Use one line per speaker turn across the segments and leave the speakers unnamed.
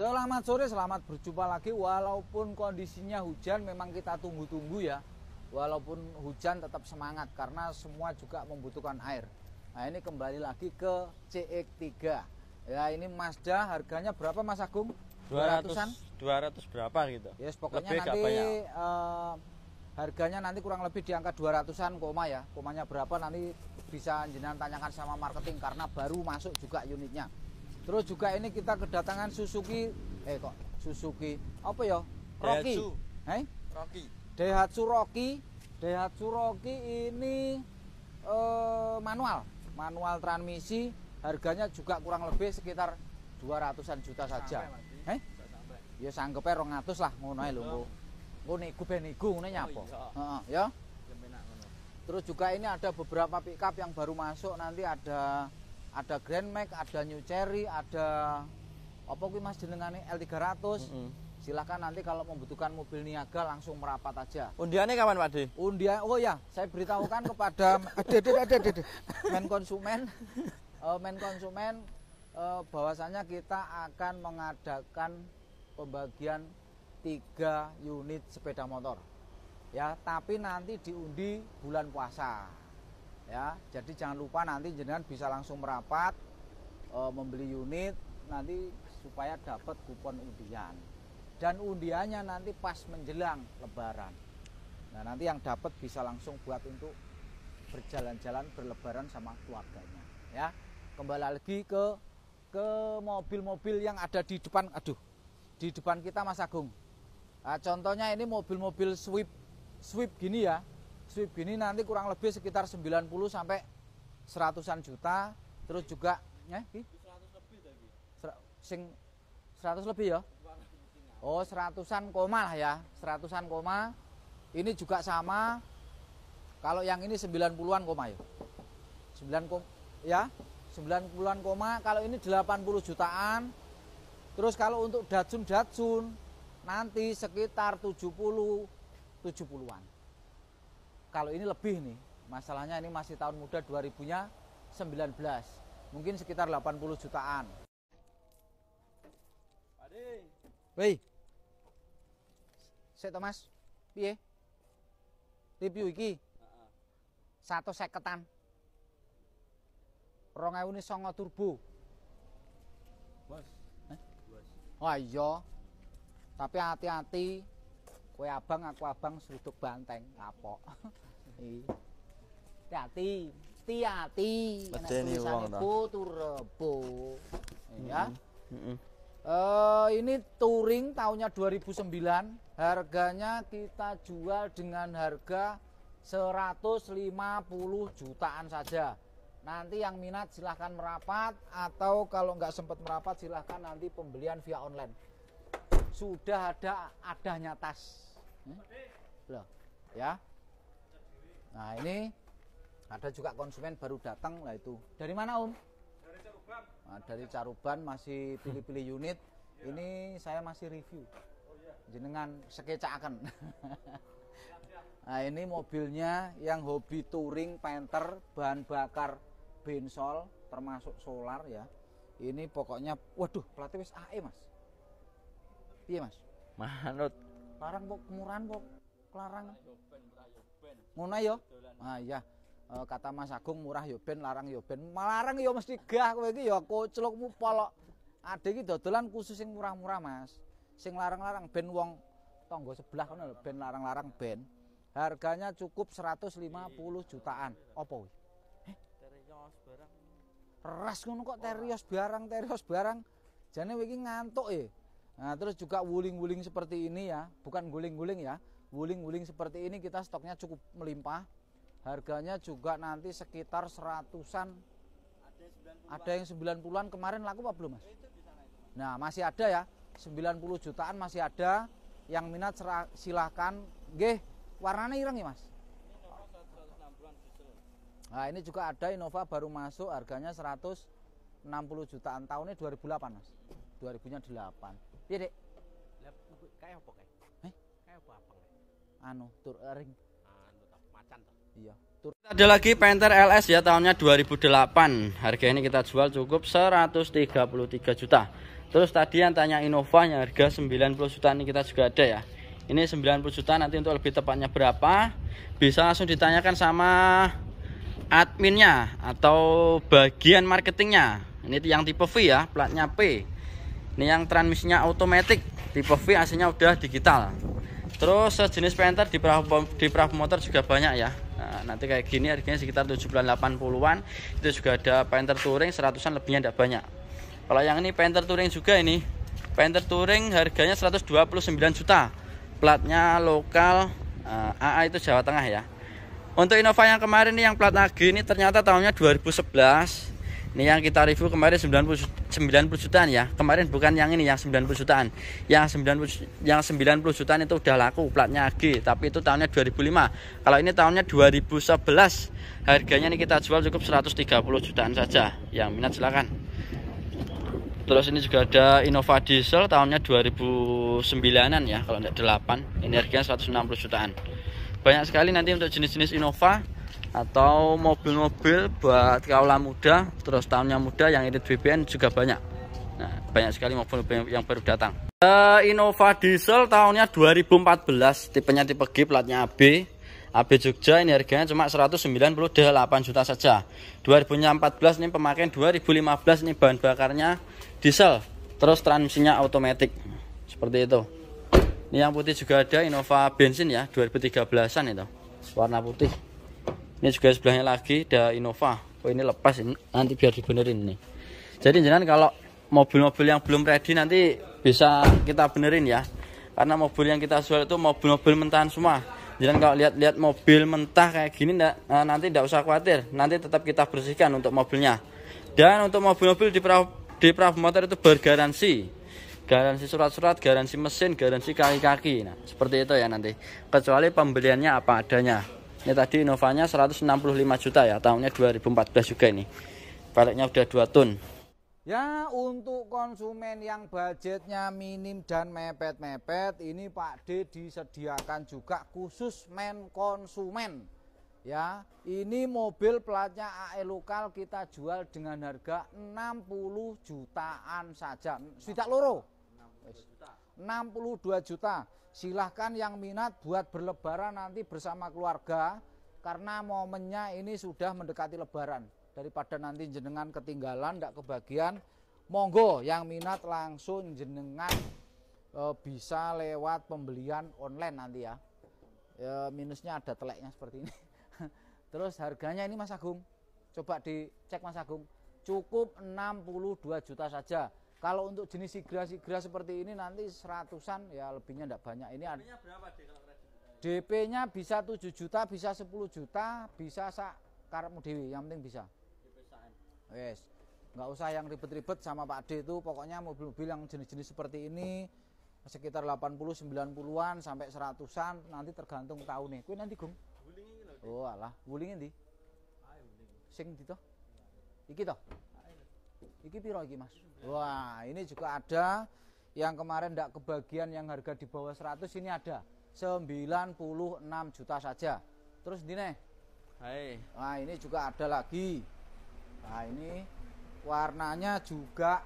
Selamat sore, selamat berjumpa lagi walaupun kondisinya hujan memang kita tunggu-tunggu ya. Walaupun hujan tetap semangat karena semua juga membutuhkan air. Nah, ini kembali lagi ke CX3. E ya, ini Mazda harganya berapa Mas Agung? 200-an?
200, 200 berapa gitu. Yes, pokoknya Lebih nanti
uh, harganya nanti kurang lebih di angka 200-an koma ya. Komanya berapa nanti bisa jenengan tanyakan sama marketing karena baru masuk juga unitnya. Terus juga ini kita kedatangan Suzuki eh kok Suzuki apa ya? Rocky. Daihatsu. Eh? Rocky. Daihatsu Rocky. Daihatsu Rocky ini eh, manual, manual transmisi, harganya juga kurang lebih sekitar 200-an juta saja. Sampai, eh? Ya sanggepe 200 lah ngono ae lho. Engko iku ben iku ngene oh, nyapa. Iya. Heeh, ya. Terus juga ini ada beberapa pickup yang baru masuk nanti ada ada Grand Max ada New Cherry ada apa kuwi Mas jenengane L300 mm -hmm. silahkan nanti kalau membutuhkan mobil niaga langsung merapat aja undiannya kapan Pak De? undian oh ya saya beritahukan kepada men konsumen uh, men konsumen uh, bahwasanya kita akan mengadakan pembagian tiga unit sepeda motor ya tapi nanti diundi bulan puasa ya jadi jangan lupa nanti jenengan bisa langsung merapat e, membeli unit nanti supaya dapat kupon undian dan undiannya nanti pas menjelang lebaran nah nanti yang dapat bisa langsung buat untuk berjalan-jalan berlebaran sama keluarganya ya kembali lagi ke ke mobil-mobil yang ada di depan aduh di depan kita Mas Agung nah, contohnya ini mobil-mobil sweep sweep gini ya sweep gini nanti kurang lebih sekitar 90 sampai 100-an juta terus juga ya eh, 100 lebih tadi. Sing 100 lebih ya? Oh, 100-an koma lah ya. 100-an koma. Ini juga sama. Kalau yang ini 90-an koma ya. 9 ya. 90-an koma, kalau ini 80 jutaan. Terus kalau untuk Datsun Datsun nanti sekitar 70 70-an kalau ini lebih nih masalahnya ini masih tahun muda 2000 nya 19 mungkin sekitar 80 jutaan Wei Saya Thomas piye review iki satu seketan Rongai ewu ini songo turbo bos eh? tapi hati-hati Kowe abang aku abang seruduk banteng kapok. Hati, iya. hati-hati. hati Ya. Eh, ini touring tahunnya 2009 harganya kita jual dengan harga 150 jutaan saja nanti yang minat silahkan merapat atau kalau nggak sempat merapat silahkan nanti pembelian via online sudah ada adanya tas Hmm? Loh, ya. Nah, ini ada juga konsumen baru datang lah itu. Dari mana, Om? Dari Caruban. Nah, dari Caruban masih pilih-pilih unit. Ya. Ini saya masih review. Oh, ya. Jenengan nah, ini mobilnya yang hobi touring, Panther, bahan bakar bensol termasuk solar ya. Ini pokoknya waduh, pelatih wis AE, Mas. iya Mas? Manut larang kok kemuran kok kelarang ngono ya ah iya e, kata Mas Agung murah yo ben larang yo ben larang yo mesti gah kowe iki yo koclokmu polok adek iki dodolan khusus sing murah-murah Mas sing larang-larang ben wong tangga sebelah ngono ben larang-larang ben harganya cukup 150 jutaan opo kuwi terios barang ras ngono kok terios barang terios barang jane wingi ngantuk e Nah, terus juga wuling-wuling seperti ini ya, bukan guling-guling ya. Wuling-wuling seperti ini kita stoknya cukup melimpah. Harganya juga nanti sekitar seratusan. Ada yang 90-an kemarin laku apa belum, Mas? Nah, masih ada ya. 90 jutaan masih ada. Yang minat silahkan. Nggih, warnanya ireng ya, Mas? Nah, ini juga ada Innova baru masuk harganya 160 jutaan tahunnya 2008, Mas. 2008. Iya, Dek. Lah kae opo kae? Eh? Kae opo apa Anu, tur eh, ring. Anu tak macan tuh. Iya. Tur. Ada lagi Panther LS
ya tahunnya 2008. Harga ini kita jual cukup 133 juta. Terus tadi yang tanya Innova yang harga 90 juta ini kita juga ada ya. Ini 90 juta nanti untuk lebih tepatnya berapa bisa langsung ditanyakan sama adminnya atau bagian marketingnya. Ini yang tipe V ya, platnya P ini yang transmisinya otomatis tipe V aslinya udah digital terus sejenis Panther di perahu, di perahu motor juga banyak ya nah, nanti kayak gini harganya sekitar 780 an itu juga ada Panther Touring 100-an lebihnya tidak banyak kalau yang ini Panther Touring juga ini Panther Touring harganya 129 juta platnya lokal uh, eh, AA itu Jawa Tengah ya untuk Innova yang kemarin nih yang plat lagi ini ternyata tahunnya 2011 ini yang kita review kemarin 90 90 jutaan ya. Kemarin bukan yang ini yang 90 jutaan. Yang 90 yang 90 jutaan itu udah laku platnya AG, tapi itu tahunnya 2005. Kalau ini tahunnya 2011. Harganya ini kita jual cukup 130 jutaan saja. Yang minat silakan. Terus ini juga ada Innova Diesel tahunnya 2009-an ya, kalau tidak 8. Ini harganya 160 jutaan. Banyak sekali nanti untuk jenis-jenis Innova atau mobil-mobil buat kaula muda terus tahunnya muda yang irit BBN juga banyak nah, banyak sekali mobil-mobil yang baru datang uh, Innova diesel tahunnya 2014 tipenya tipe G platnya AB AB Jogja ini harganya cuma 198 juta saja 2014 ini pemakaian 2015 ini bahan bakarnya diesel terus transmisinya otomatis seperti itu ini yang putih juga ada Innova bensin ya 2013an itu warna putih ini juga sebelahnya lagi ada Innova oh ini lepas ini nanti biar dibenerin nih jadi jangan kalau mobil-mobil yang belum ready nanti bisa kita benerin ya karena mobil yang kita jual itu mobil-mobil mentahan semua jangan kalau lihat-lihat mobil mentah kayak gini enggak, eh, nanti tidak usah khawatir nanti tetap kita bersihkan untuk mobilnya dan untuk mobil-mobil di pra, di pra motor itu bergaransi garansi surat-surat, garansi mesin, garansi kaki-kaki. Nah, seperti itu ya nanti. Kecuali pembeliannya apa adanya. Ini tadi Novanya 165 juta ya, tahunnya 2014 juga ini. Baliknya udah 2 ton.
Ya untuk konsumen yang budgetnya minim dan mepet-mepet ini Pak D disediakan juga khusus men konsumen ya ini mobil platnya AE lokal kita jual dengan harga 60 jutaan saja sudah loro 62 juta Silahkan yang minat buat berlebaran nanti bersama keluarga karena momennya ini sudah mendekati lebaran. Daripada nanti jenengan ketinggalan, tidak kebagian, monggo yang minat langsung jenengan e, bisa lewat pembelian online nanti ya. E, minusnya ada teleknya seperti ini. Terus harganya ini Mas Agung, coba dicek Mas Agung, cukup 62 juta saja kalau untuk jenis sigra-sigra seperti ini nanti seratusan ya lebihnya tidak banyak. Ini dp berapa deh kalau DP-nya bisa 7 juta, bisa 10 juta, bisa sak karepmu dewi, yang penting bisa. Yes. Nggak usah yang ribet-ribet sama Pak D itu, pokoknya mobil-mobil yang jenis-jenis seperti ini sekitar 80 90-an sampai seratusan nanti tergantung tahun nih. Kue nanti, Gung. Oh, alah, wuling di Sing di toh? Iki toh? Iki piro iki Mas? Wah, ini juga ada yang kemarin tidak kebagian yang harga di bawah 100 ini ada 96 juta saja. Terus di nih. Hai. Nah, ini juga ada lagi. Nah, ini warnanya juga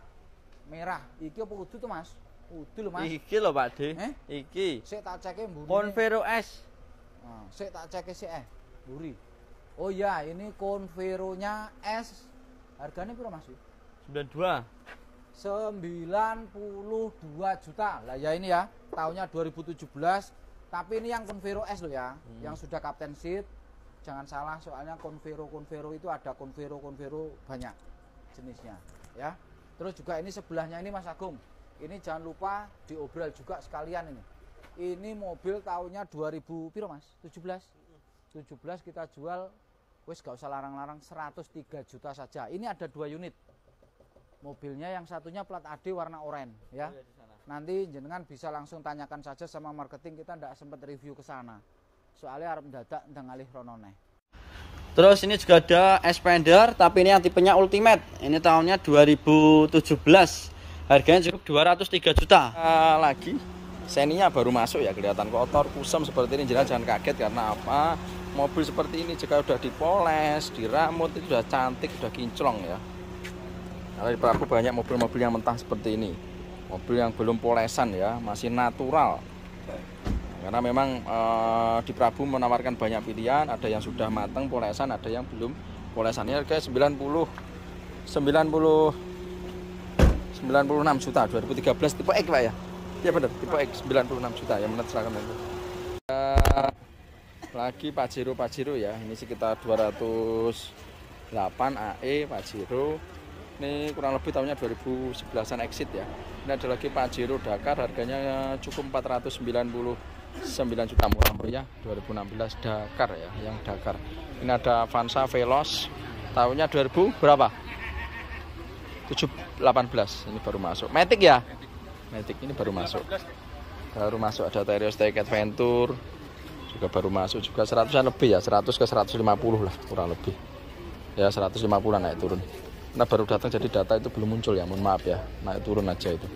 merah. Iki apa kudu tuh, Mas? Kudu lho, Mas. Iki
loh Pak De. Eh? Iki. Saya tak
ceke mburi. Convero S. Nah, sik tak ceke sik eh. buri. Oh iya, ini Convero-nya S. Harganya berapa, Mas? 92 92 juta lah ya ini ya tahunnya 2017 tapi ini yang Convero S loh ya hmm. yang sudah Captain Seat jangan salah soalnya Convero Convero itu ada Convero Convero banyak jenisnya ya terus juga ini sebelahnya ini Mas Agung ini jangan lupa diobral juga sekalian ini ini mobil tahunnya 2000 piro Mas 17 17 kita jual wes gak usah larang-larang 103 juta saja ini ada dua unit mobilnya yang satunya plat AD warna oranye oh, ya. Iya, Nanti jenengan bisa langsung tanyakan saja sama marketing kita tidak sempat review ke sana. Soalnya harap dadak ndang alih ronone.
Terus ini juga ada Expander tapi ini yang tipenya Ultimate. Ini tahunnya 2017. Harganya cukup
203 juta. Uh, lagi seninya baru masuk ya kelihatan kotor, kusam seperti ini jenengan jangan kaget karena apa? Mobil seperti ini jika sudah dipoles, diramut itu sudah cantik, sudah kinclong ya. Kalau Prabu banyak mobil-mobil yang mentah seperti ini. Mobil yang belum polesan ya, masih natural. Karena memang e, di Prabu menawarkan banyak pilihan, ada yang sudah matang polesan, ada yang belum polesan. Ini harga 90 90 96 juta 2013 tipe X Pak ya. Iya benar, tipe X 96 juta ya menurut silakan itu. E, lagi Pajero Pajero ya. Ini sekitar 208 AE Pajero ini kurang lebih tahunnya 2011-an exit ya. Ini ada lagi Pajero Dakar harganya cukup 499 juta murah ya. 2016 Dakar ya, yang Dakar. Ini ada Vansa Veloz tahunnya 2000 berapa? 718 ini baru masuk. Matic ya? Matic ini baru masuk. Baru masuk ada Terios Tech Adventure juga baru masuk juga 100-an lebih ya, 100 ke 150 lah kurang lebih. Ya 150 naik turun. Nah baru datang jadi data itu belum muncul ya, mohon maaf ya. Naik turun aja itu.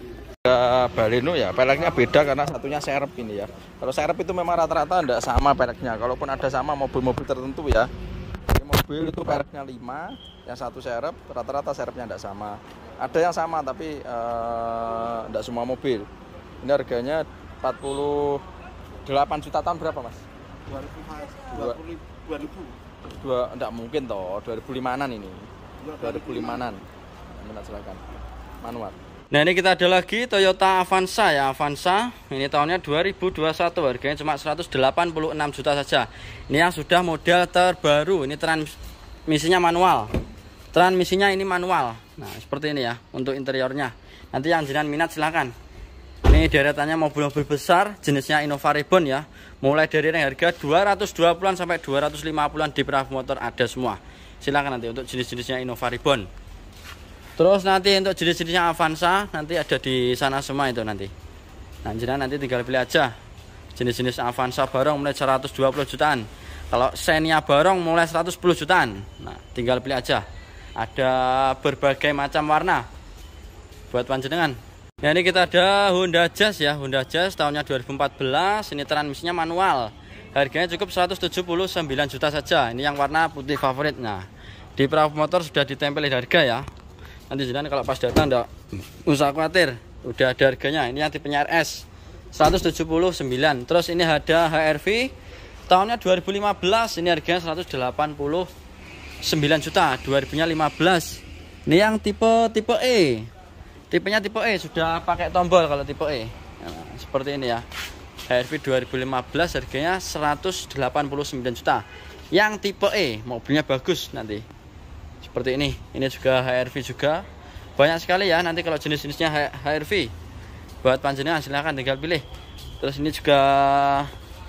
Ya, Baleno ya, peleknya beda karena satunya serep ini ya. Kalau serep itu memang rata-rata tidak sama peleknya. Kalaupun ada sama mobil-mobil tertentu ya. Jadi mobil itu peleknya 5, yang satu serep, rata-rata serepnya tidak sama. Ada yang sama tapi tidak eh, uh, semua mobil. Ini harganya 48 juta tahun berapa mas? 2000, 2000, 2000. 2000. 2000. mungkin toh, 2005an ini dari Kulimanan minat silakan manual Nah
ini kita ada lagi Toyota Avanza ya Avanza ini tahunnya 2021 harganya cuma 186 juta saja ini yang sudah model terbaru ini transmisinya manual transmisinya ini manual nah seperti ini ya untuk interiornya nanti yang jinan minat silahkan ini deretannya mobil-mobil besar jenisnya Innova Ribbon ya mulai dari harga 220-an sampai 250-an di Prav Motor ada semua silakan nanti untuk jenis-jenisnya Innova Ribbon terus nanti untuk jenis-jenisnya Avanza nanti ada di sana semua itu nanti nah jadi nanti tinggal pilih aja jenis-jenis Avanza barong mulai 120 jutaan kalau Xenia barong mulai 110 jutaan nah tinggal pilih aja ada berbagai macam warna buat panjenengan Nah ini kita ada Honda Jazz ya, Honda Jazz tahunnya 2014, ini transmisinya manual. Harganya cukup 179 juta saja. Ini yang warna putih favoritnya. Di perahu motor sudah ditempeli harga ya. Nanti jalan kalau pas datang enggak usah khawatir. Udah ada harganya. Ini yang tipenya RS 179. Terus ini ada HRV tahunnya 2015. Ini harganya 189 juta. 2015. Ini yang tipe tipe E. Tipenya tipe E sudah pakai tombol kalau tipe E. Nah, seperti ini ya. HRV 2015 harganya 189 juta yang tipe E mobilnya bagus nanti seperti ini ini juga HRV juga banyak sekali ya nanti kalau jenis-jenisnya HRV buat panjenengan silahkan tinggal pilih terus ini juga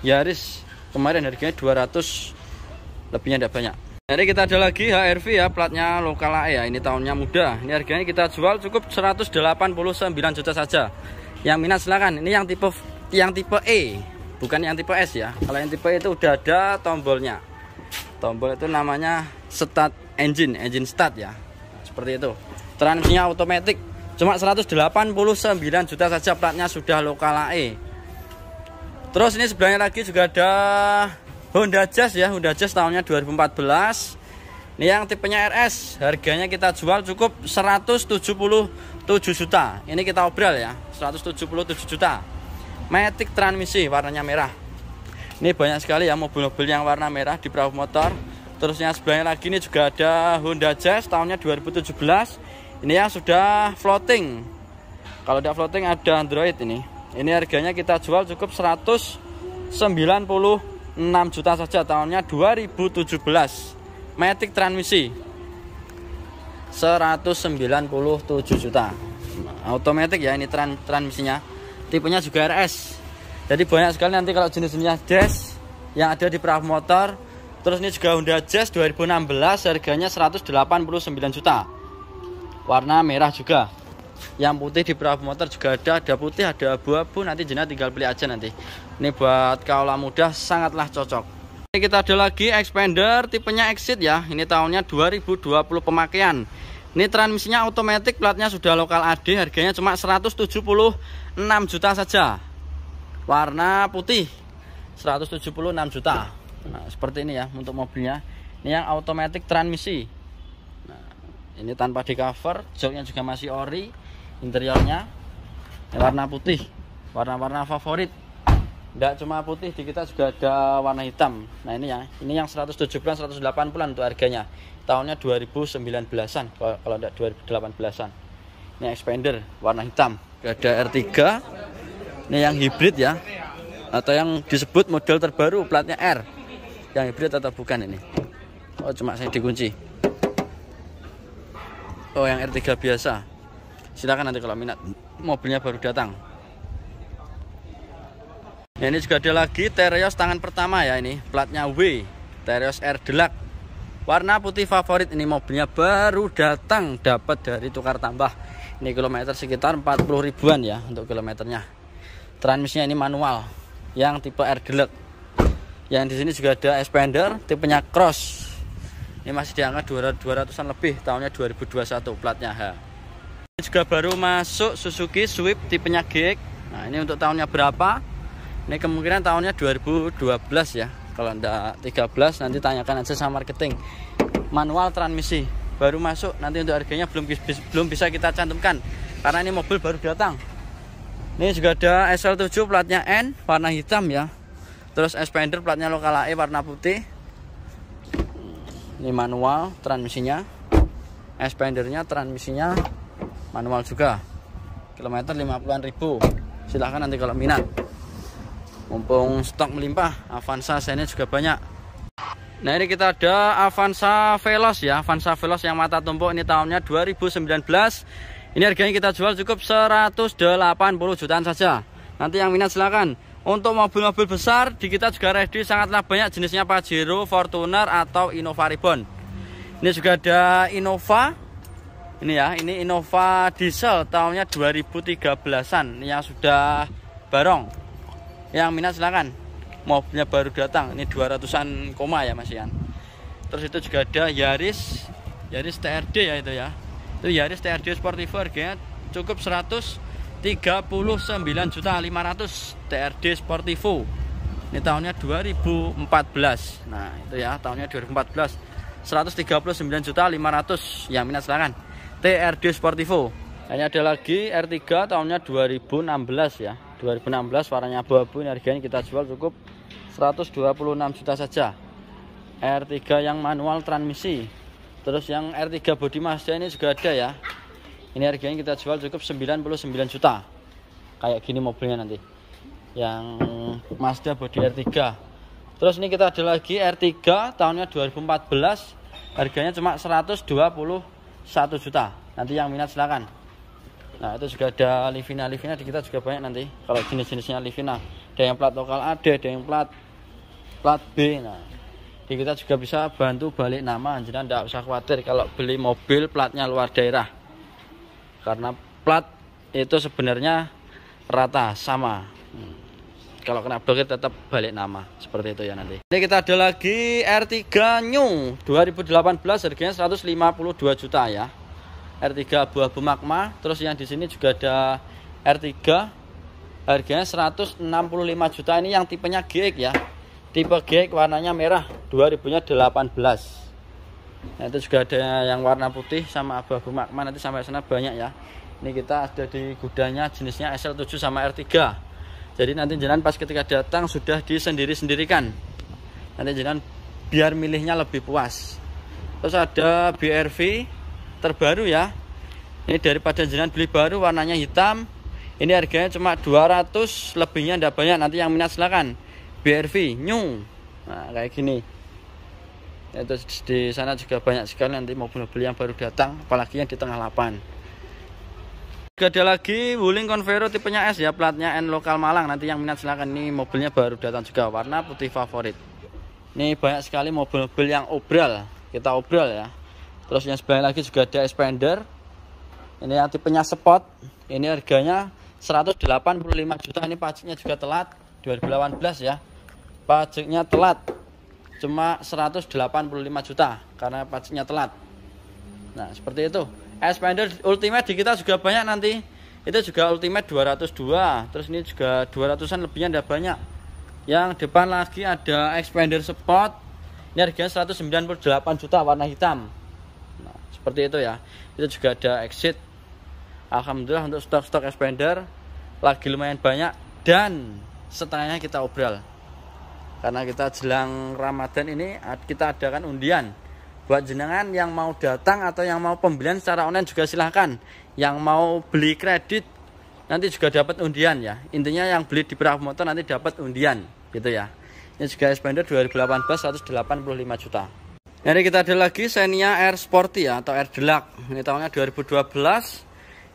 Yaris kemarin harganya 200 lebihnya tidak banyak jadi kita ada lagi HRV ya platnya lokal A ya ini tahunnya muda ini harganya kita jual cukup 189 juta saja yang minat silahkan ini yang tipe yang tipe E bukan yang tipe S ya kalau yang tipe E itu udah ada tombolnya tombol itu namanya start engine engine start ya nah, seperti itu transmisinya otomatis cuma 189 juta saja platnya sudah lokal E terus ini sebelahnya lagi juga ada Honda Jazz ya Honda Jazz tahunnya 2014 ini yang tipenya RS, harganya kita jual cukup 177 juta. Ini kita obral ya, 177 juta. Matic transmisi warnanya merah ini banyak sekali ya mobil-mobil yang warna merah di perahu motor Terusnya sebelahnya lagi ini juga ada Honda Jazz tahunnya 2017 ini yang sudah floating kalau tidak floating ada Android ini ini harganya kita jual cukup 196 juta saja tahunnya 2017 Matic transmisi 197 juta Automatic ya ini tran transmisinya tipenya juga RS jadi banyak sekali nanti kalau jenis-jenisnya Jazz yang ada di perahu motor terus ini juga Honda Jazz 2016 harganya 189 juta warna merah juga yang putih di perahu motor juga ada ada putih ada abu-abu nanti jenis tinggal beli aja nanti ini buat kaula muda sangatlah cocok ini kita ada lagi expander tipenya exit ya ini tahunnya 2020 pemakaian ini transmisinya otomatis, platnya sudah lokal AD, harganya cuma 176 juta saja. Warna putih 176 juta. Nah, seperti ini ya untuk mobilnya. Ini yang otomatis transmisi. Nah, ini tanpa di cover, joknya juga masih ori, interiornya ini warna putih, warna-warna favorit. Tidak cuma putih, di kita juga ada warna hitam. Nah ini ya, ini yang 170 180 untuk harganya tahunnya 2019-an kalau tidak 2018-an ini expander warna hitam ada R3 ini yang hybrid ya atau yang disebut model terbaru platnya R yang hybrid atau bukan ini oh cuma saya dikunci oh yang R3 biasa silahkan nanti kalau minat mobilnya baru datang ini juga ada lagi Terios tangan pertama ya ini platnya W Terios R Deluxe warna putih favorit ini mobilnya baru datang dapat dari tukar tambah ini kilometer sekitar 40 ribuan ya untuk kilometernya transmisinya ini manual yang tipe air deluxe yang di sini juga ada expander tipenya cross ini masih diangkat 200-an lebih tahunnya 2021 platnya H ini juga baru masuk Suzuki Swift tipenya Geek nah ini untuk tahunnya berapa ini kemungkinan tahunnya 2012 ya kalau anda 13 nanti tanyakan aja sama marketing manual transmisi baru masuk nanti untuk harganya belum belum bisa kita cantumkan karena ini mobil baru datang ini juga ada SL7 platnya N warna hitam ya terus Expander platnya lokal AE warna putih ini manual transmisinya Expandernya transmisinya manual juga kilometer 50 ribu silahkan nanti kalau minat mumpung stok melimpah Avanza seinnya juga banyak nah ini kita ada Avanza Veloz ya Avanza Veloz yang mata tumpuk ini tahunnya 2019 ini harganya kita jual cukup 180 jutaan saja nanti yang minat silahkan untuk mobil-mobil besar di kita juga ready sangatlah banyak jenisnya Pajero, Fortuner atau Innova Ribbon ini juga ada Innova ini ya ini Innova diesel tahunnya 2013an yang sudah barong yang minat silahkan mobilnya baru datang ini 200an koma ya Mas Ian terus itu juga ada Yaris Yaris TRD ya itu ya itu Yaris TRD Sportivo harganya cukup juta 139 500 TRD Sportivo ini tahunnya 2014 nah itu ya tahunnya 2014 139 500 yang minat silahkan TRD Sportivo hanya ada lagi R3 tahunnya 2016 ya 2016 warnanya abu-abu ini harganya kita jual cukup 126 juta saja R3 yang manual transmisi terus yang R3 body Mazda ini juga ada ya ini harganya kita jual cukup 99 juta kayak gini mobilnya nanti yang Mazda body R3 terus ini kita ada lagi R3 tahunnya 2014 harganya cuma 121 juta nanti yang minat silahkan Nah itu juga ada Livina Livina di kita juga banyak nanti kalau jenis-jenisnya Livina. Ada yang plat lokal ada, ada yang plat plat B. Nah di kita juga bisa bantu balik nama, jadi anda tidak usah khawatir kalau beli mobil platnya luar daerah. Karena plat itu sebenarnya rata sama. Hmm. Kalau kena blokir tetap balik nama seperti itu ya nanti. Ini kita ada lagi R3 New 2018 harganya 152 juta ya. R3 abu-abu magma terus yang di sini juga ada R3 harganya 165 juta ini yang tipenya GX ya tipe GX warnanya merah 2018 nah itu juga ada yang warna putih sama abu-abu magma nanti sampai sana banyak ya ini kita ada di gudanya, jenisnya SL7 sama R3 jadi nanti jalan pas ketika datang sudah disendiri-sendirikan nanti jalan biar milihnya lebih puas terus ada BRV terbaru ya ini daripada jenengan beli baru warnanya hitam ini harganya cuma 200 lebihnya tidak banyak nanti yang minat silakan BRV new nah kayak gini itu ya, di sana juga banyak sekali nanti mobil-mobil yang baru datang apalagi yang di tengah lapan juga ada lagi Wuling Convero tipenya S ya platnya N lokal Malang nanti yang minat silakan ini mobilnya baru datang juga warna putih favorit ini banyak sekali mobil-mobil yang obral kita obral ya terus yang sebelah lagi juga ada expander ini yang tipenya spot ini harganya 185 juta ini pajaknya juga telat 2018 ya pajaknya telat cuma 185 juta karena pajaknya telat nah seperti itu expander ultimate di kita juga banyak nanti itu juga ultimate 202 terus ini juga 200an lebihnya ada banyak yang depan lagi ada expander spot. ini harganya 198 juta warna hitam seperti itu ya itu juga ada exit Alhamdulillah untuk stok-stok expander lagi lumayan banyak dan setengahnya kita obral karena kita jelang Ramadan ini kita adakan undian buat jenengan yang mau datang atau yang mau pembelian secara online juga silahkan yang mau beli kredit nanti juga dapat undian ya intinya yang beli di perahu Motor nanti dapat undian gitu ya ini juga expander 2018 185 juta jadi kita ada lagi Xenia Air Sporty ya, atau Air Deluxe. Ini tahunnya 2012.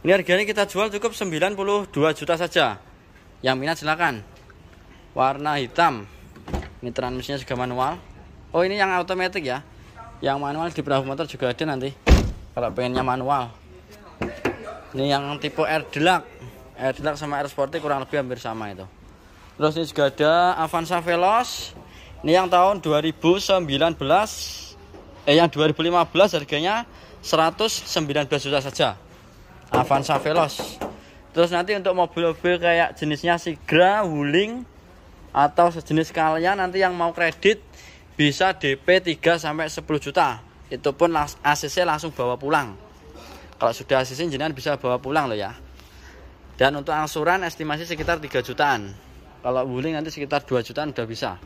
Ini harganya kita jual cukup 92 juta saja. Yang minat silakan. Warna hitam. Ini transmisinya juga manual. Oh, ini yang automatic ya. Yang manual di perahu Motor juga ada nanti. Kalau pengennya manual. Ini yang tipe Air Deluxe. Air Deluxe sama Air Sporty kurang lebih hampir sama itu. Terus ini juga ada Avanza Veloz. Ini yang tahun 2019 eh yang 2015 harganya 119 juta saja Avanza Veloz terus nanti untuk mobil-mobil kayak jenisnya Sigra, Wuling atau sejenis kalian nanti yang mau kredit bisa DP 3 sampai 10 juta itu pun ACC langsung bawa pulang kalau sudah ACC jenengan bisa bawa pulang loh ya dan untuk angsuran estimasi sekitar 3 jutaan kalau Wuling nanti sekitar 2 jutaan udah bisa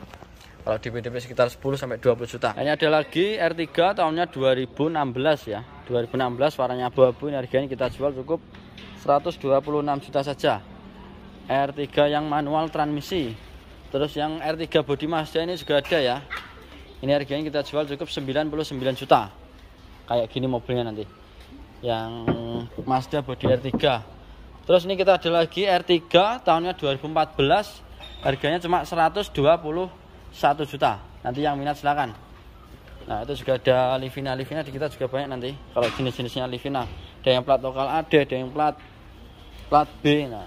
kalau di PDP sekitar 10 sampai 20 juta. Ini ada lagi R3 tahunnya 2016 ya. 2016 warnanya abu-abu ini harganya kita jual cukup 126 juta saja. R3 yang manual transmisi. Terus yang R3 body Mazda ini juga ada ya. Ini harganya kita jual cukup 99 juta. Kayak gini mobilnya nanti. Yang Mazda body R3. Terus ini kita ada lagi R3 tahunnya 2014 harganya cuma 120 satu juta nanti yang minat silakan nah itu juga ada Livina Livina di kita juga banyak nanti kalau jenis-jenisnya Livina ada yang plat lokal ada ada yang plat plat B nah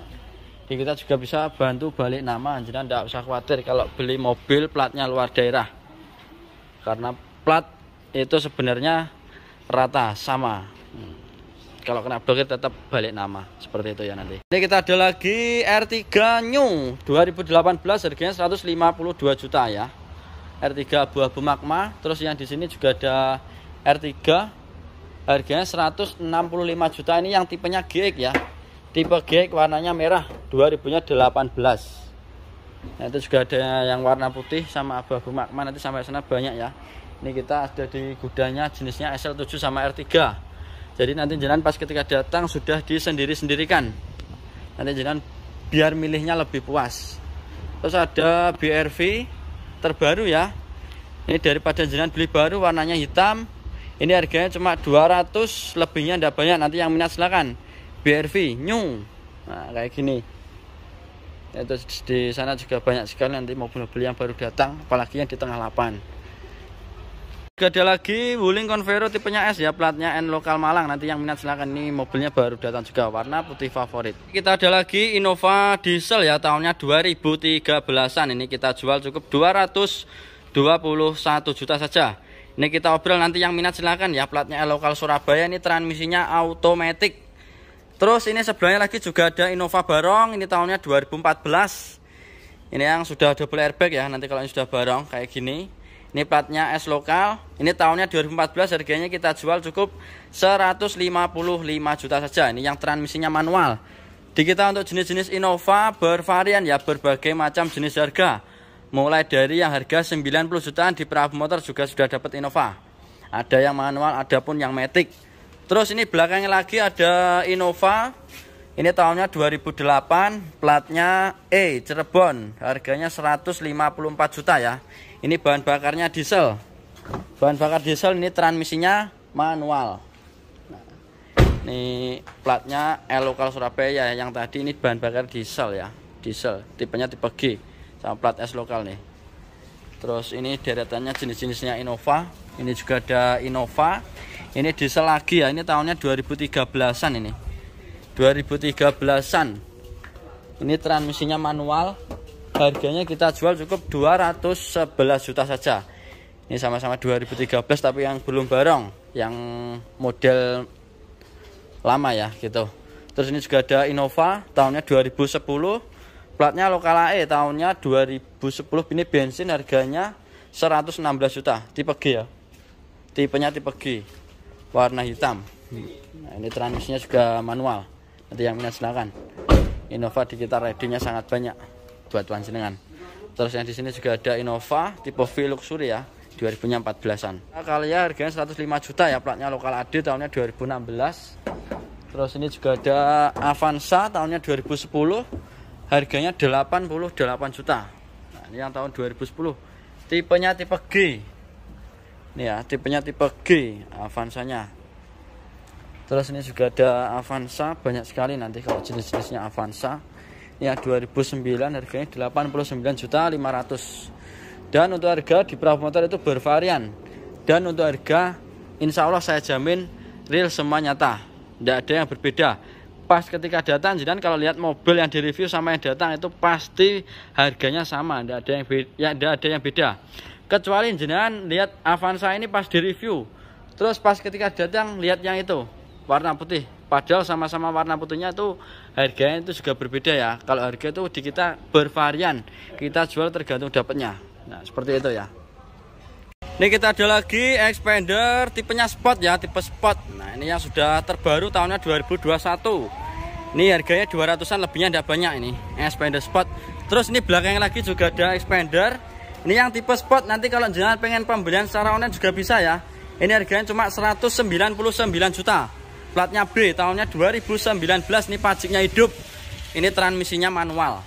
di kita juga bisa bantu balik nama jadi tidak usah khawatir kalau beli mobil platnya luar daerah karena plat itu sebenarnya rata sama hmm kalau kena blokir tetap balik nama seperti itu ya nanti ini kita ada lagi R3 New 2018 harganya 152 juta ya R3 buah-buah magma terus yang di sini juga ada R3 harganya 165 juta ini yang tipenya GX ya tipe GX warnanya merah 2018 nah itu juga ada yang warna putih sama abu-abu magma nanti sampai sana banyak ya ini kita ada di gudangnya jenisnya SL7 sama R3 jadi nanti jalan pas ketika datang sudah disendiri-sendirikan. Nanti jalan biar milihnya lebih puas. Terus ada BRV terbaru ya. Ini daripada jalan beli baru warnanya hitam. Ini harganya cuma 200 lebihnya tidak banyak. Nanti yang minat silakan. BRV new. Nah, kayak gini. Itu ya, di sana juga banyak sekali nanti mobil beli yang baru datang apalagi yang di tengah lapangan. Gak ada lagi Wuling Convero tipenya S ya platnya N lokal Malang nanti yang minat silahkan ini mobilnya baru datang juga warna putih favorit kita ada lagi Innova diesel ya tahunnya 2013an ini kita jual cukup 221 juta saja ini kita obrol nanti yang minat silahkan ya platnya N lokal Surabaya ini transmisinya automatic terus ini sebelahnya lagi juga ada Innova Barong ini tahunnya 2014 ini yang sudah double airbag ya nanti kalau ini sudah barong kayak gini ini platnya S lokal. Ini tahunnya 2014 harganya kita jual cukup 155 juta saja. Ini yang transmisinya manual. Di kita untuk jenis-jenis Innova bervarian ya berbagai macam jenis harga. Mulai dari yang harga 90 jutaan di Prabu Motor juga sudah dapat Innova. Ada yang manual, ada pun yang metik. Terus ini belakangnya lagi ada Innova. Ini tahunnya 2008, platnya E Cirebon. Harganya 154 juta ya ini bahan bakarnya diesel bahan bakar diesel ini transmisinya manual nah, ini platnya L lokal Surabaya yang tadi ini bahan bakar diesel ya diesel tipenya tipe G sama plat S lokal nih terus ini deretannya jenis-jenisnya Innova ini juga ada Innova ini diesel lagi ya ini tahunnya 2013an ini 2013an ini transmisinya manual harganya kita jual cukup 211 juta saja ini sama-sama 2013 tapi yang belum barong yang model lama ya gitu terus ini juga ada Innova tahunnya 2010 platnya lokal AE tahunnya 2010 ini bensin harganya 116 juta tipe G ya tipenya tipe G warna hitam nah, ini transmisinya juga manual nanti yang minat silahkan Innova kita ready-nya sangat banyak buat panjenengan. Terus yang di sini juga ada Innova tipe V Luxury ya, 2014-an. ya harganya 105 juta ya, platnya lokal AD tahunnya 2016. Terus ini juga ada Avanza tahunnya 2010, harganya 88 juta. Nah, ini yang tahun 2010. Tipenya tipe G. nih ya, tipenya tipe G Avanzanya. Terus ini juga ada Avanza banyak sekali nanti kalau jenis-jenisnya Avanza ya 2009 harganya 89 juta 500 dan untuk harga di perahu Motor itu bervarian dan untuk harga insya Allah saya jamin real semua nyata tidak ada yang berbeda pas ketika datang jadi kalau lihat mobil yang direview sama yang datang itu pasti harganya sama tidak ada yang beda, ya, tidak ada yang beda kecuali jenengan lihat Avanza ini pas direview terus pas ketika datang lihat yang itu warna putih Padahal sama-sama warna putihnya itu harganya itu juga berbeda ya. Kalau harga itu di kita bervarian. Kita jual tergantung dapatnya. Nah, seperti itu ya. Ini kita ada lagi expander tipenya spot ya, tipe spot. Nah, ini yang sudah terbaru tahunnya 2021. Ini harganya 200-an lebihnya tidak banyak ini. Expander spot. Terus ini belakang lagi juga ada expander. Ini yang tipe spot. Nanti kalau jangan pengen pembelian secara online juga bisa ya. Ini harganya cuma 199 juta. Platnya B, tahunnya 2019 nih pajaknya hidup. Ini transmisinya manual.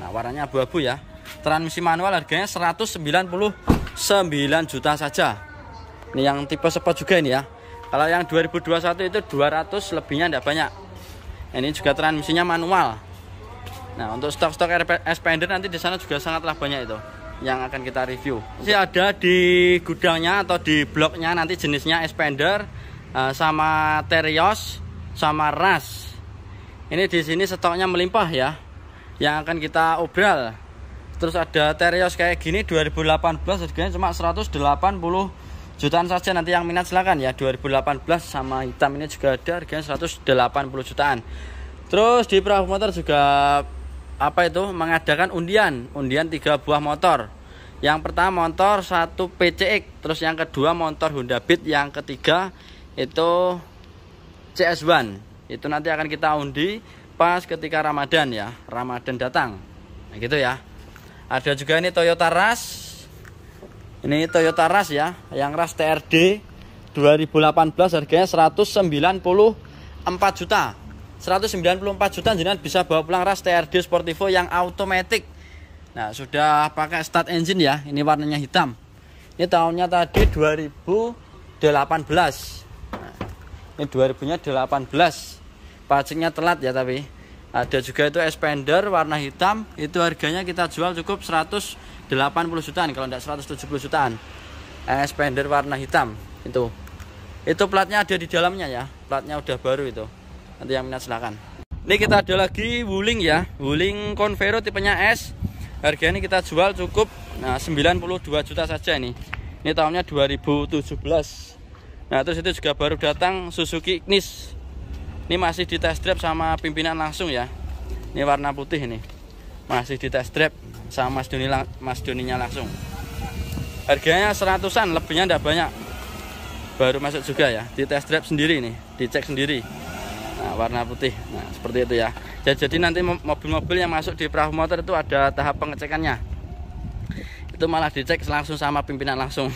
Nah, warnanya abu-abu ya. Transmisi manual harganya 199 juta saja. Ini yang tipe sport juga ini ya. Kalau yang 2021 itu 200 lebihnya tidak banyak. Ini juga transmisinya manual. Nah, untuk stok-stok expander nanti di sana juga sangatlah banyak itu yang akan kita review. Si ada di gudangnya atau di bloknya nanti jenisnya expander Eh, sama terios sama ras ini di sini stoknya melimpah ya yang akan kita obral terus ada terios kayak gini 2018 harganya cuma 180 jutaan saja nanti yang minat silakan ya 2018 sama hitam ini juga ada harganya 180 jutaan terus di perahu motor juga apa itu mengadakan undian undian tiga buah motor yang pertama motor satu PCX terus yang kedua motor Honda Beat yang ketiga itu CS1 itu nanti akan kita undi pas ketika Ramadan ya Ramadan datang nah, gitu ya ada juga ini Toyota Rush ini Toyota Rush ya yang Rush TRD 2018 harganya 194 juta 194 juta jenis bisa bawa pulang ras TRD Sportivo yang automatic. Nah, sudah pakai start engine ya. Ini warnanya hitam. Ini tahunnya tadi 2018 ini 2018 pajaknya telat ya tapi ada juga itu expander warna hitam itu harganya kita jual cukup 180 jutaan kalau tidak 170 jutaan expander eh, warna hitam itu itu platnya ada di dalamnya ya platnya udah baru itu nanti yang minat silahkan ini kita ada lagi wuling ya wuling convero tipenya S harganya ini kita jual cukup nah 92 juta saja ini ini tahunnya 2017 Nah terus itu juga baru datang Suzuki Ignis Ini masih di test drive sama pimpinan langsung ya Ini warna putih ini Masih di test drive sama Mas Doni, Mas Doninya langsung Harganya seratusan lebihnya tidak banyak Baru masuk juga ya Di test drive sendiri ini Dicek sendiri Nah warna putih Nah seperti itu ya, ya Jadi nanti mobil-mobil yang masuk di perahu motor itu ada tahap pengecekannya Itu malah dicek langsung sama pimpinan langsung